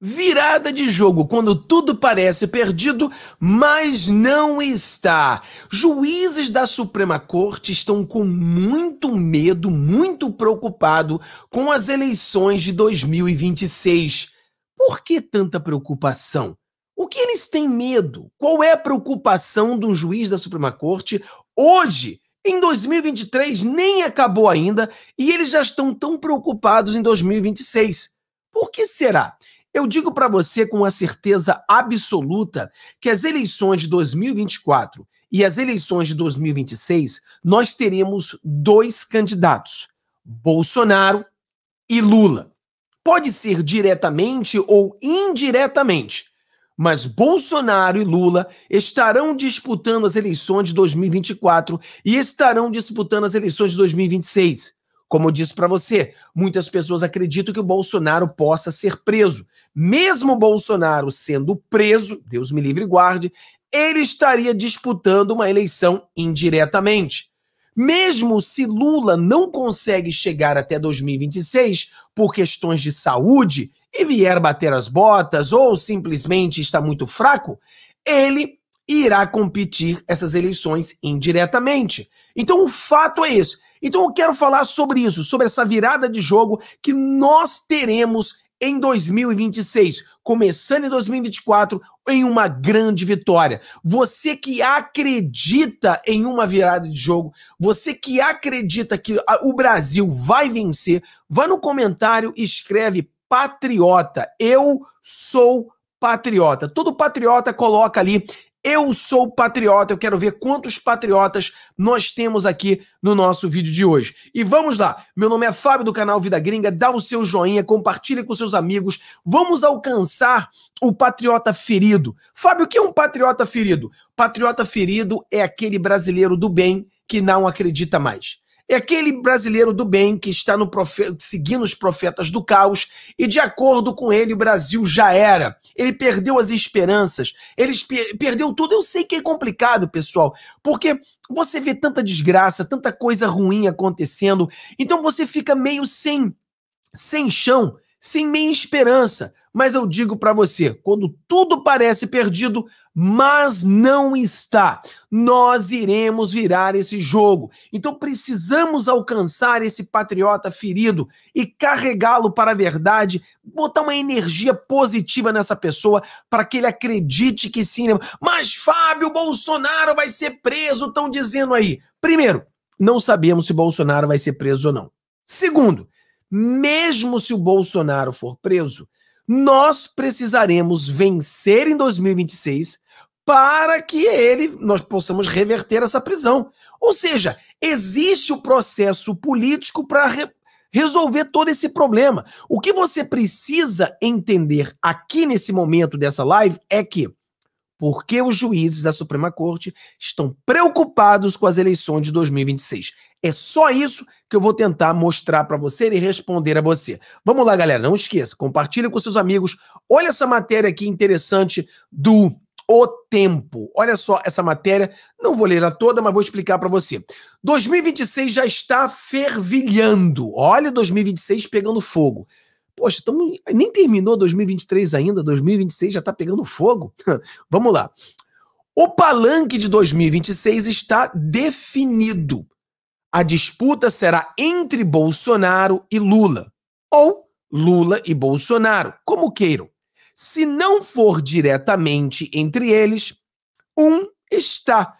Virada de jogo quando tudo parece perdido, mas não está. Juízes da Suprema Corte estão com muito medo, muito preocupado com as eleições de 2026. Por que tanta preocupação? O que eles têm medo? Qual é a preocupação de um juiz da Suprema Corte hoje? Em 2023 nem acabou ainda e eles já estão tão preocupados em 2026. Por que será? Eu digo para você com a certeza absoluta que as eleições de 2024 e as eleições de 2026 nós teremos dois candidatos: Bolsonaro e Lula. Pode ser diretamente ou indiretamente, mas Bolsonaro e Lula estarão disputando as eleições de 2024 e estarão disputando as eleições de 2026. Como eu disse para você, muitas pessoas acreditam que o Bolsonaro possa ser preso. Mesmo Bolsonaro sendo preso, Deus me livre e guarde, ele estaria disputando uma eleição indiretamente. Mesmo se Lula não consegue chegar até 2026 por questões de saúde e vier bater as botas ou simplesmente está muito fraco, ele irá competir essas eleições indiretamente. Então o fato é isso. Então eu quero falar sobre isso, sobre essa virada de jogo que nós teremos em 2026, começando em 2024 em uma grande vitória. Você que acredita em uma virada de jogo, você que acredita que o Brasil vai vencer, vá no comentário e escreve patriota. Eu sou patriota. Todo patriota coloca ali eu sou patriota, eu quero ver quantos patriotas nós temos aqui no nosso vídeo de hoje. E vamos lá. Meu nome é Fábio do canal Vida Gringa, dá o seu joinha, compartilhe com seus amigos. Vamos alcançar o patriota ferido. Fábio, o que é um patriota ferido? Patriota ferido é aquele brasileiro do bem que não acredita mais é aquele brasileiro do bem que está seguindo os profetas do caos e, de acordo com ele, o Brasil já era. Ele perdeu as esperanças, ele perdeu tudo. Eu sei que é complicado, pessoal, porque você vê tanta desgraça, tanta coisa ruim acontecendo, então você fica meio sem, sem chão, sem meia esperança. Mas eu digo para você, quando tudo parece perdido, mas não está, nós iremos virar esse jogo. Então precisamos alcançar esse patriota ferido e carregá-lo para a verdade, botar uma energia positiva nessa pessoa para que ele acredite que sim. Né? Mas Fábio Bolsonaro vai ser preso, estão dizendo aí. Primeiro, não sabemos se Bolsonaro vai ser preso ou não. Segundo, mesmo se o Bolsonaro for preso, nós precisaremos vencer em 2026 para que ele nós possamos reverter essa prisão. Ou seja, existe o processo político para re resolver todo esse problema. O que você precisa entender aqui nesse momento dessa live é que porque os juízes da Suprema Corte estão preocupados com as eleições de 2026. É só isso que eu vou tentar mostrar para você e responder a você. Vamos lá, galera, não esqueça, compartilhe com seus amigos. Olha essa matéria aqui interessante do O Tempo. Olha só essa matéria, não vou ler a toda, mas vou explicar para você. 2026 já está fervilhando. Olha 2026 pegando fogo. Poxa, tamo, nem terminou 2023 ainda, 2026 já está pegando fogo. Vamos lá. O palanque de 2026 está definido. A disputa será entre Bolsonaro e Lula, ou Lula e Bolsonaro, como queiram. Se não for diretamente entre eles, um está.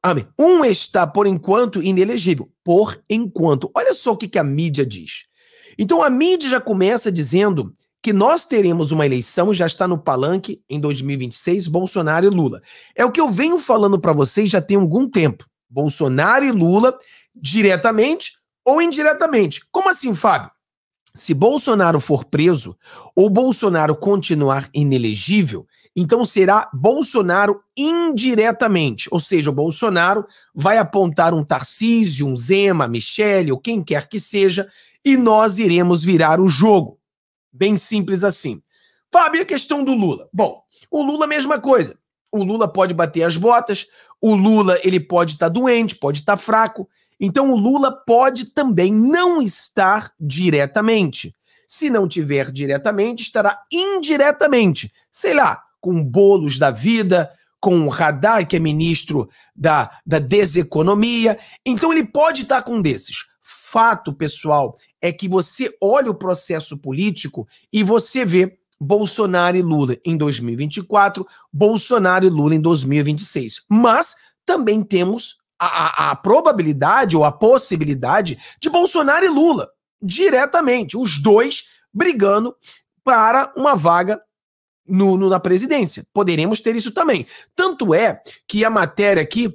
Ah, um está, por enquanto, inelegível. Por enquanto. Olha só o que a mídia diz. Então a mídia já começa dizendo que nós teremos uma eleição, já está no palanque em 2026, Bolsonaro e Lula. É o que eu venho falando para vocês já tem algum tempo. Bolsonaro e Lula diretamente ou indiretamente. Como assim, Fábio? Se Bolsonaro for preso ou Bolsonaro continuar inelegível, então será Bolsonaro indiretamente, ou seja, o Bolsonaro vai apontar um Tarcísio, um Zema, Michele ou quem quer que seja, e nós iremos virar o jogo. Bem simples assim. Fábio, a questão do Lula. Bom, o Lula, mesma coisa. O Lula pode bater as botas, o Lula ele pode estar tá doente, pode estar tá fraco. Então o Lula pode também não estar diretamente. Se não tiver diretamente, estará indiretamente. Sei lá, com bolos da vida, com o Radar, que é ministro da, da deseconomia. Então ele pode estar tá com um desses. Fato, pessoal, é que você olha o processo político e você vê Bolsonaro e Lula em 2024, Bolsonaro e Lula em 2026. Mas também temos a, a, a probabilidade ou a possibilidade de Bolsonaro e Lula diretamente, os dois brigando para uma vaga no, no, na presidência. Poderemos ter isso também. Tanto é que a matéria aqui,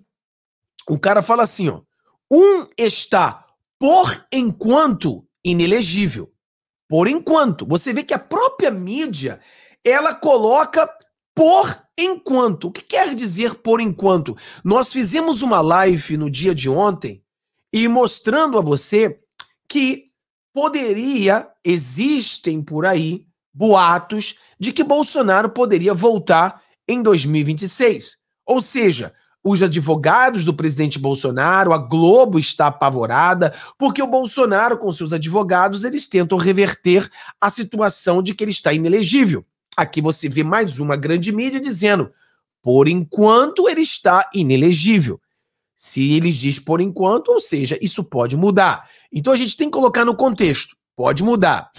o cara fala assim: ó, um está por enquanto, inelegível. Por enquanto. Você vê que a própria mídia, ela coloca por enquanto. O que quer dizer por enquanto? Nós fizemos uma live no dia de ontem e mostrando a você que poderia, existem por aí boatos de que Bolsonaro poderia voltar em 2026. Ou seja, os advogados do presidente Bolsonaro, a Globo está apavorada, porque o Bolsonaro, com seus advogados, eles tentam reverter a situação de que ele está inelegível. Aqui você vê mais uma grande mídia dizendo: por enquanto ele está inelegível. Se eles diz por enquanto, ou seja, isso pode mudar. Então a gente tem que colocar no contexto. Pode mudar.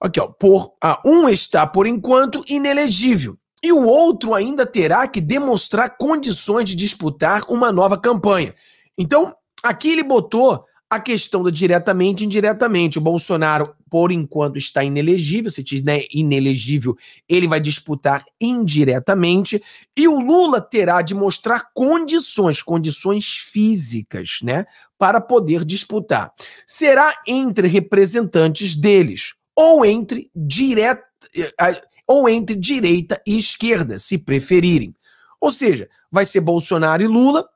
Aqui, ó. Por, ah, um está, por enquanto, inelegível e o outro ainda terá que demonstrar condições de disputar uma nova campanha. Então, aqui ele botou a questão do diretamente e indiretamente. O Bolsonaro, por enquanto, está inelegível, se tiver inelegível, ele vai disputar indiretamente, e o Lula terá de mostrar condições, condições físicas, né, para poder disputar. Será entre representantes deles ou entre diretamente eh, ou entre direita e esquerda, se preferirem. Ou seja, vai ser Bolsonaro e Lula,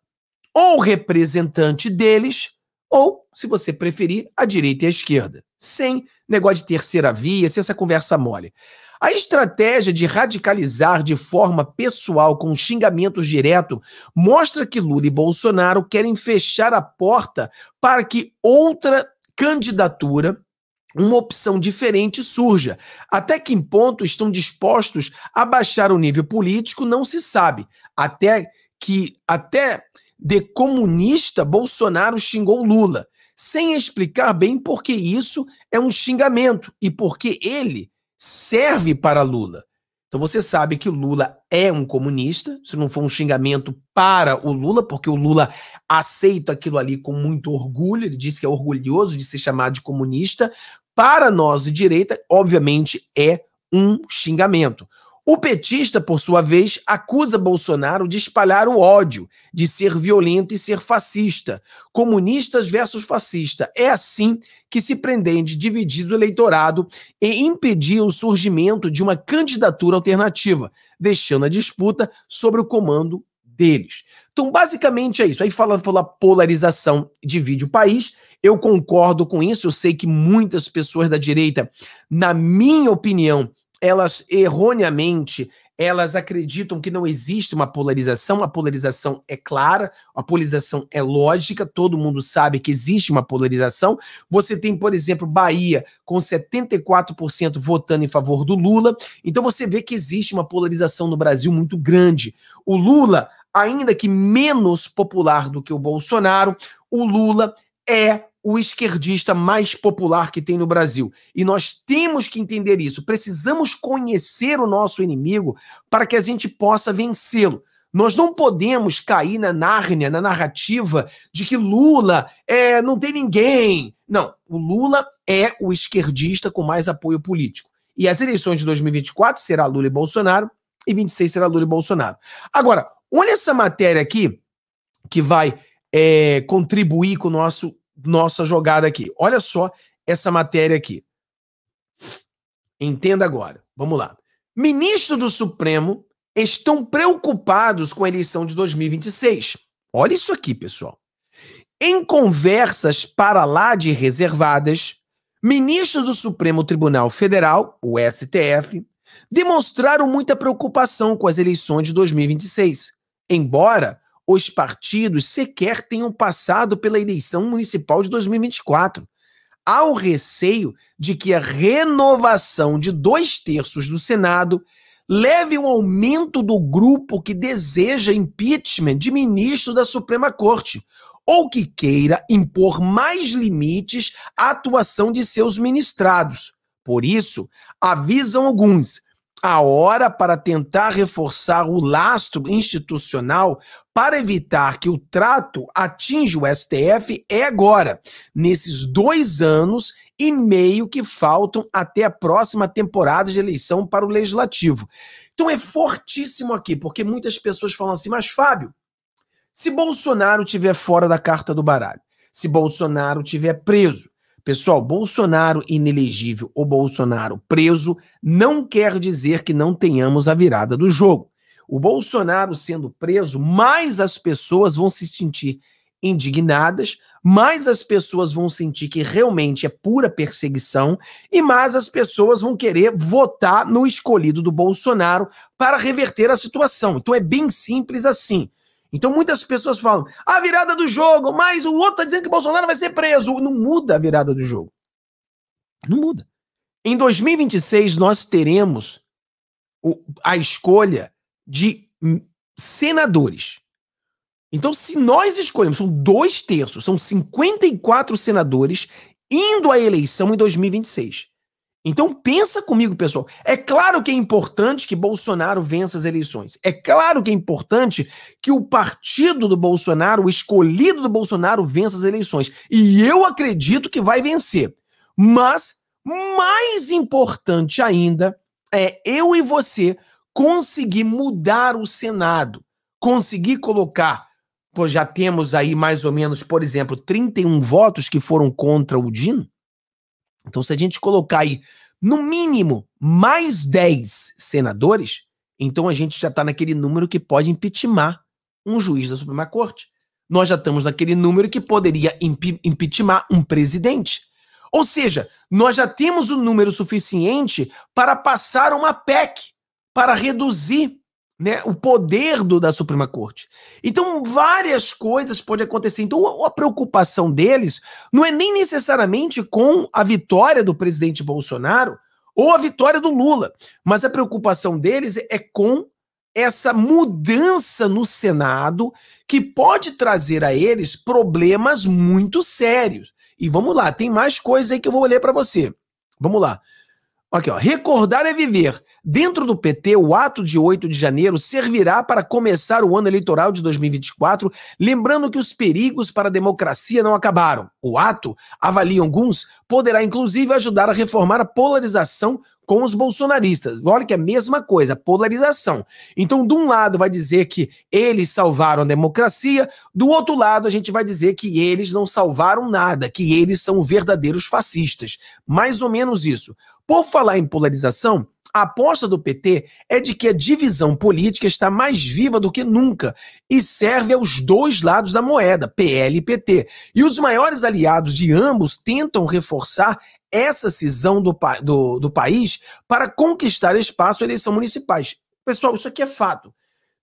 ou representante deles, ou, se você preferir, a direita e a esquerda. Sem negócio de terceira via, sem essa conversa mole. A estratégia de radicalizar de forma pessoal com xingamentos direto mostra que Lula e Bolsonaro querem fechar a porta para que outra candidatura uma opção diferente surja. Até que ponto estão dispostos a baixar o nível político não se sabe. Até que até de comunista Bolsonaro xingou Lula, sem explicar bem por que isso é um xingamento e por que ele serve para Lula. Então você sabe que o Lula é um comunista, se não for um xingamento para o Lula, porque o Lula aceita aquilo ali com muito orgulho, ele disse que é orgulhoso de ser chamado de comunista, para nós de direita, obviamente, é um xingamento. O petista, por sua vez, acusa Bolsonaro de espalhar o ódio, de ser violento e ser fascista. Comunistas versus fascista. É assim que se pretende dividir o eleitorado e impedir o surgimento de uma candidatura alternativa, deixando a disputa sobre o comando deles. Então, basicamente é isso. Aí fala, fala polarização, divide o país. Eu concordo com isso, eu sei que muitas pessoas da direita, na minha opinião, elas erroneamente elas acreditam que não existe uma polarização. A polarização é clara, a polarização é lógica, todo mundo sabe que existe uma polarização. Você tem, por exemplo, Bahia com 74% votando em favor do Lula. Então você vê que existe uma polarização no Brasil muito grande. O Lula, ainda que menos popular do que o Bolsonaro, o Lula é o esquerdista mais popular que tem no Brasil. E nós temos que entender isso. Precisamos conhecer o nosso inimigo para que a gente possa vencê-lo. Nós não podemos cair na Nárnia, na narrativa de que Lula é, não tem ninguém. Não, o Lula é o esquerdista com mais apoio político. E as eleições de 2024 será Lula e Bolsonaro, e 26 será Lula e Bolsonaro. Agora, olha essa matéria aqui, que vai é, contribuir com nosso nossa jogada aqui. Olha só essa matéria aqui. Entenda agora. Vamos lá. Ministro do Supremo estão preocupados com a eleição de 2026. Olha isso aqui, pessoal. Em conversas para lá de reservadas, ministros do Supremo Tribunal Federal, o STF, demonstraram muita preocupação com as eleições de 2026, embora os partidos sequer tenham passado pela eleição municipal de 2024. Há o receio de que a renovação de dois terços do Senado leve um aumento do grupo que deseja impeachment de ministro da Suprema Corte, ou que queira impor mais limites à atuação de seus ministrados. Por isso, avisam alguns, a hora para tentar reforçar o lastro institucional para evitar que o trato atinja o STF é agora, nesses dois anos e meio que faltam até a próxima temporada de eleição para o legislativo. Então é fortíssimo aqui, porque muitas pessoas falam assim, mas Fábio, se Bolsonaro tiver fora da carta do baralho, se Bolsonaro tiver preso, Pessoal, Bolsonaro inelegível ou Bolsonaro preso não quer dizer que não tenhamos a virada do jogo. O Bolsonaro sendo preso, mais as pessoas vão se sentir indignadas, mais as pessoas vão sentir que realmente é pura perseguição e mais as pessoas vão querer votar no escolhido do Bolsonaro para reverter a situação. Então é bem simples assim. Então muitas pessoas falam: a virada do jogo, mas o outro está dizendo que Bolsonaro vai ser preso. Não muda a virada do jogo. Não muda. Em 2026, nós teremos o, a escolha de senadores. Então, se nós escolhemos, são dois terços, são 54 senadores indo à eleição em 2026. Então pensa comigo, pessoal. É claro que é importante que Bolsonaro vença as eleições. É claro que é importante que o partido do Bolsonaro, o escolhido do Bolsonaro, vença as eleições. E eu acredito que vai vencer. Mas mais importante ainda é eu e você conseguir mudar o Senado, conseguir colocar já temos aí mais ou menos, por exemplo, 31 votos que foram contra o Dino. Então, se a gente colocar aí, no mínimo, mais 10 senadores, então a gente já está naquele número que pode impeachmentar um juiz da Suprema Corte. Nós já estamos naquele número que poderia impe impeachmentar um presidente. Ou seja, nós já temos o um número suficiente para passar uma PEC, para reduzir né, o poder do, da Suprema Corte. Então, várias coisas podem acontecer. Então, a, a preocupação deles não é nem necessariamente com a vitória do presidente Bolsonaro ou a vitória do Lula, mas a preocupação deles é, com essa mudança no Senado que pode trazer a eles problemas muito sérios. E vamos lá, tem mais coisas aí que eu vou ler para você. Vamos lá. Aqui, ó. Recordar é viver. Dentro do PT, o ato de 8 de janeiro servirá para começar o ano eleitoral de 2024, lembrando que os perigos para a democracia não acabaram. O ato, avaliam alguns, poderá inclusive ajudar a reformar a polarização com os bolsonaristas. Olha que é a mesma coisa, polarização. Então, de um lado vai dizer que eles salvaram a democracia, do outro lado a gente vai dizer que eles não salvaram nada, que eles são verdadeiros fascistas. Mais ou menos isso. Por falar em polarização, a aposta do PT é de que a divisão política está mais viva do que nunca e serve aos dois lados da moeda, PL e PT. E os maiores aliados de ambos tentam reforçar essa cisão do, do, do país para conquistar espaço à eleição municipais. Pessoal, isso aqui é fato.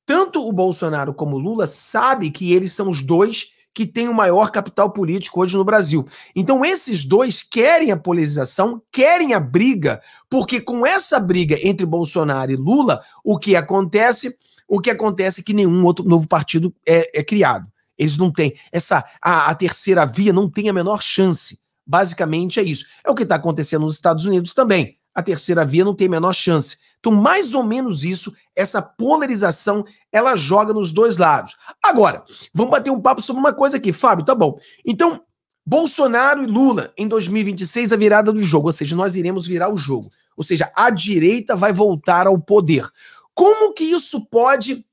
Tanto o Bolsonaro como o Lula sabem que eles são os dois que tem o maior capital político hoje no Brasil. Então, esses dois querem a polarização, querem a briga, porque com essa briga entre Bolsonaro e Lula, o que acontece? O que acontece é que nenhum outro novo partido é, é criado. Eles não têm. Essa, a, a terceira via não tem a menor chance. Basicamente é isso. É o que está acontecendo nos Estados Unidos também. A terceira via não tem a menor chance. Então, mais ou menos isso, essa polarização, ela joga nos dois lados. Agora, vamos bater um papo sobre uma coisa aqui, Fábio, tá bom. Então, Bolsonaro e Lula em 2026, a virada do jogo, ou seja, nós iremos virar o jogo. Ou seja, a direita vai voltar ao poder. Como que isso pode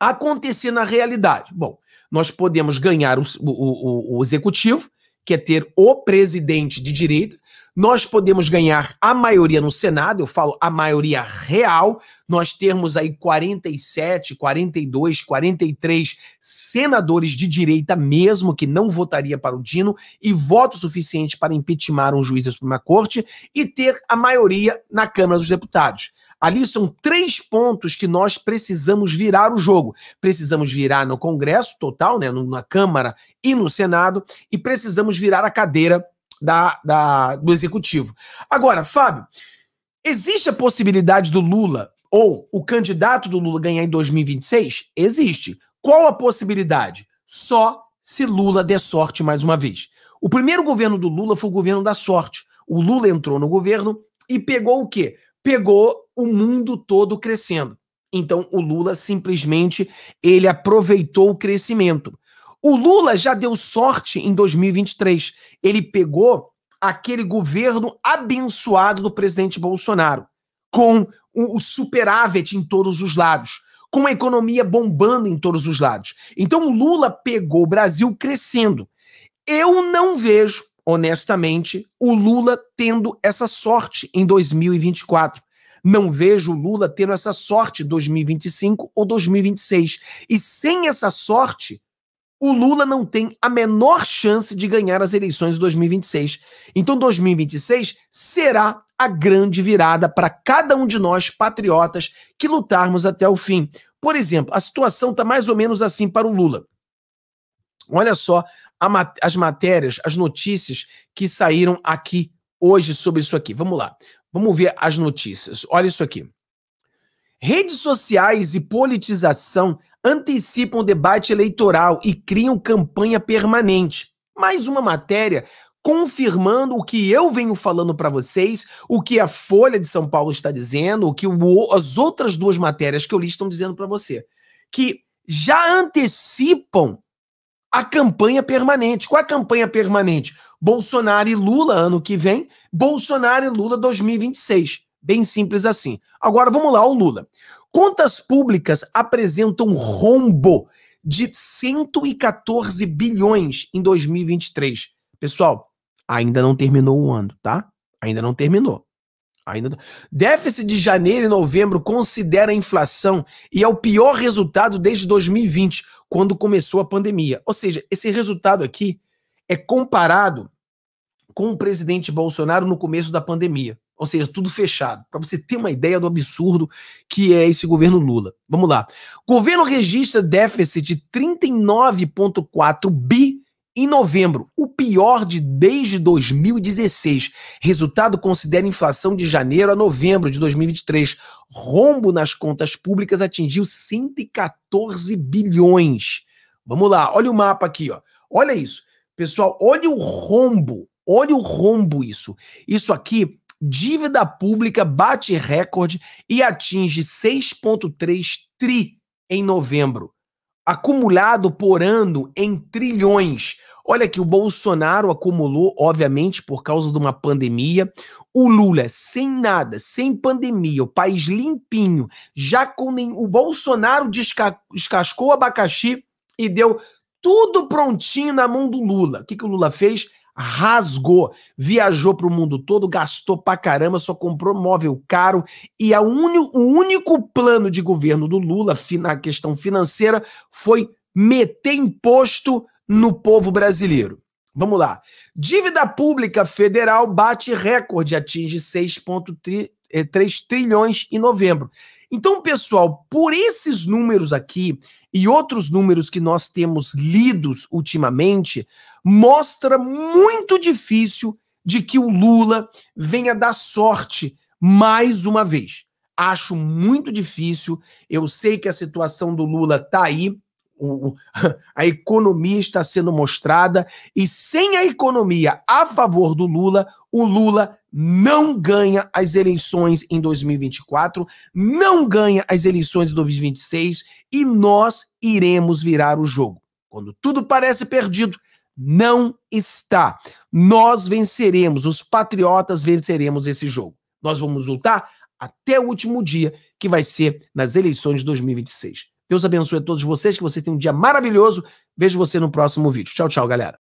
acontecer na realidade? Bom, nós podemos ganhar o, o, o, o executivo, que é ter o presidente de direita, nós podemos ganhar a maioria no Senado, eu falo a maioria real, nós termos aí 47, 42, 43 senadores de direita mesmo que não votaria para o Dino e voto suficiente para impeachment um juiz da Suprema Corte e ter a maioria na Câmara dos Deputados. Ali são três pontos que nós precisamos virar o jogo. Precisamos virar no Congresso total, né, na Câmara e no Senado, e precisamos virar a cadeira da, da, do executivo. Agora, Fábio, existe a possibilidade do Lula ou o candidato do Lula ganhar em 2026? Existe. Qual a possibilidade? Só se Lula der sorte mais uma vez. O primeiro governo do Lula foi o governo da sorte. O Lula entrou no governo e pegou o quê? Pegou o mundo todo crescendo. Então o Lula simplesmente ele aproveitou o crescimento. O Lula já deu sorte em 2023. Ele pegou aquele governo abençoado do presidente Bolsonaro, com o, superávit em todos os lados, com a economia bombando em todos os lados. Então o Lula pegou o Brasil crescendo. Eu não vejo, honestamente, o Lula tendo essa sorte em 2024. Não vejo o Lula tendo essa sorte em 2025 ou 2026. E sem essa sorte, o Lula não tem a menor chance de ganhar as eleições de 2026. Então, 2026 será a grande virada para cada um de nós patriotas que lutarmos até o fim. Por exemplo, a situação está mais ou menos assim para o Lula. Olha só mat as matérias, as notícias que saíram aqui hoje sobre isso aqui. Vamos lá. Vamos ver as notícias. Olha isso aqui. Redes sociais e politização antecipam o debate eleitoral e criam campanha permanente. Mais uma matéria confirmando o que eu venho falando para vocês, o que a Folha de São Paulo está dizendo, o que o, as outras duas matérias que eu li estão dizendo para você, que já antecipam a campanha permanente. Qual é a campanha permanente? Bolsonaro e Lula ano que vem, Bolsonaro e Lula 2026. Bem simples assim. Agora vamos lá, o Lula. Contas públicas apresentam rombo de 114 bilhões em 2023. Pessoal, ainda não terminou o ano, tá? Ainda não terminou. Ainda não... Déficit de janeiro e novembro considera a inflação e é o pior resultado desde 2020, quando começou a pandemia. Ou seja, esse resultado aqui é comparado com o presidente Bolsonaro no começo da pandemia. Ou seja, tudo fechado, para você ter uma ideia do absurdo que é esse governo Lula. Vamos lá. Governo registra déficit de 39,4 bi em novembro, o pior de desde 2016. Resultado considera inflação de janeiro a novembro de 2023. Rombo nas contas públicas atingiu 114 bilhões. Vamos lá, olha o mapa aqui, ó. Olha isso. Pessoal, olha o rombo. Olha o rombo isso. Isso aqui dívida pública bate recorde e atinge 6,3 tri em novembro, acumulado por ano em trilhões. Olha que o Bolsonaro acumulou, obviamente, por causa de uma pandemia. O Lula, sem nada, sem pandemia, o país limpinho, já com nem... o Bolsonaro desca... descascou o abacaxi e deu tudo prontinho na mão do Lula. O que, que o Lula fez? rasgou, viajou para o mundo todo, gastou pra caramba, só comprou móvel caro e a unio o único plano de governo do Lula na questão financeira foi meter imposto no povo brasileiro. Vamos lá. Dívida pública federal bate recorde, atinge 6,3 eh, trilhões em novembro. Então, pessoal, por esses números aqui e outros números que nós temos lidos ultimamente, mostra muito difícil de que o Lula venha dar sorte mais uma vez. Acho muito difícil. Eu sei que a situação do Lula está aí, o, a economia está sendo mostrada, e sem a economia a favor do Lula, o Lula não ganha as eleições em 2024, não ganha as eleições em 2026, e nós iremos virar o jogo. Quando tudo parece perdido, não está. Nós venceremos, os patriotas venceremos esse jogo. Nós vamos lutar até o último dia, que vai ser nas eleições de 2026. Deus abençoe a todos vocês, que vocês tenham um dia maravilhoso. Vejo você no próximo vídeo. Tchau, tchau, galera.